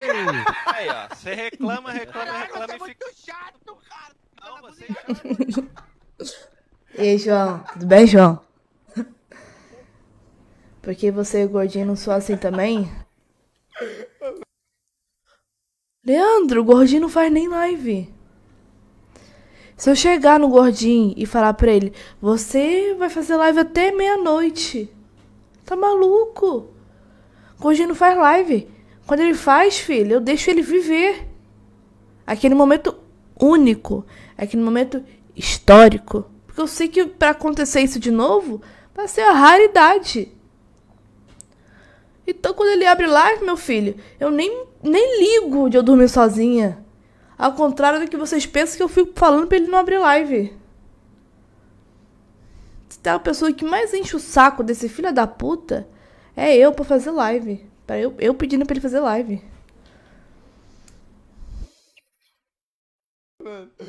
Aí, ó. Você reclama, reclama, Caraca, reclama você é e fica. muito chato, cara. Não, você E aí, João? Tudo bem, João? Porque você gordinho não são assim também? Leandro, o gordinho não faz nem live. Se eu chegar no gordinho e falar pra ele, você vai fazer live até meia-noite. Tá maluco? O gordinho não faz live. Quando ele faz, filho, eu deixo ele viver. Aquele momento único, aquele momento histórico. Porque eu sei que para acontecer isso de novo, vai ser a raridade. Então quando ele abre live, meu filho, eu nem, nem ligo de eu dormir sozinha. Ao contrário do que vocês pensam que eu fico falando pra ele não abrir live. Se então, tá a pessoa que mais enche o saco desse filho da puta, é eu pra fazer live. Pra eu, eu pedindo pra ele fazer live. Mano.